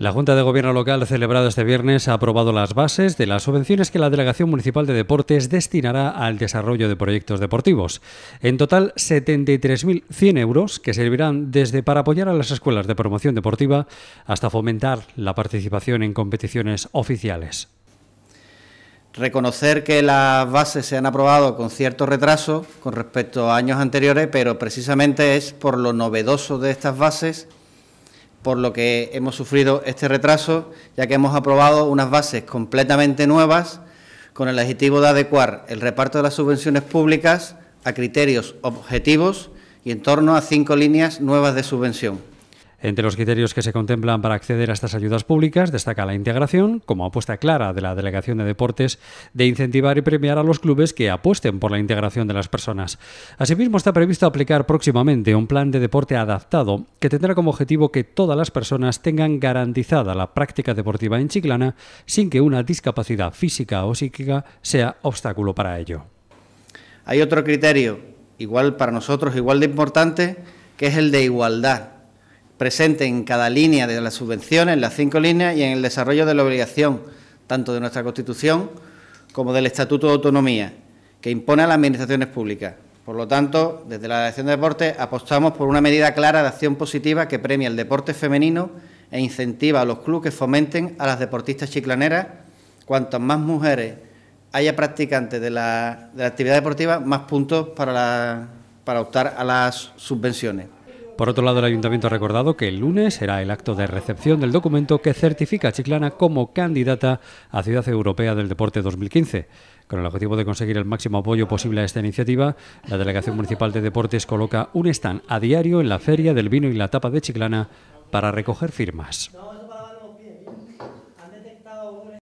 La Junta de Gobierno Local celebrada este viernes ha aprobado las bases de las subvenciones que la Delegación Municipal de Deportes destinará al desarrollo de proyectos deportivos. En total, 73.100 euros que servirán desde para apoyar a las escuelas de promoción deportiva hasta fomentar la participación en competiciones oficiales. Reconocer que las bases se han aprobado con cierto retraso con respecto a años anteriores, pero precisamente es por lo novedoso de estas bases por lo que hemos sufrido este retraso, ya que hemos aprobado unas bases completamente nuevas con el objetivo de adecuar el reparto de las subvenciones públicas a criterios objetivos y en torno a cinco líneas nuevas de subvención. Entre los criterios que se contemplan para acceder a estas ayudas públicas destaca la integración, como apuesta clara de la Delegación de Deportes, de incentivar y premiar a los clubes que apuesten por la integración de las personas. Asimismo, está previsto aplicar próximamente un plan de deporte adaptado que tendrá como objetivo que todas las personas tengan garantizada la práctica deportiva en Chiclana sin que una discapacidad física o psíquica sea obstáculo para ello. Hay otro criterio, igual para nosotros, igual de importante, que es el de igualdad presente en cada línea de las subvenciones, en las cinco líneas, y en el desarrollo de la obligación, tanto de nuestra Constitución como del Estatuto de Autonomía, que impone a las administraciones públicas. Por lo tanto, desde la Dirección de Deportes apostamos por una medida clara de acción positiva que premia el deporte femenino e incentiva a los clubes que fomenten a las deportistas chiclaneras. Cuantas más mujeres haya practicantes de la, actividad deportiva, más puntos para optar a las subvenciones. Por otro lado, el ayuntamiento ha recordado que el lunes será el acto de recepción del documento que certifica a Chiclana como candidata a Ciudad Europea del Deporte 2015. Con el objetivo de conseguir el máximo apoyo posible a esta iniciativa, la Delegación Municipal de Deportes coloca un stand a diario en la Feria del Vino y la Tapa de Chiclana para recoger firmas.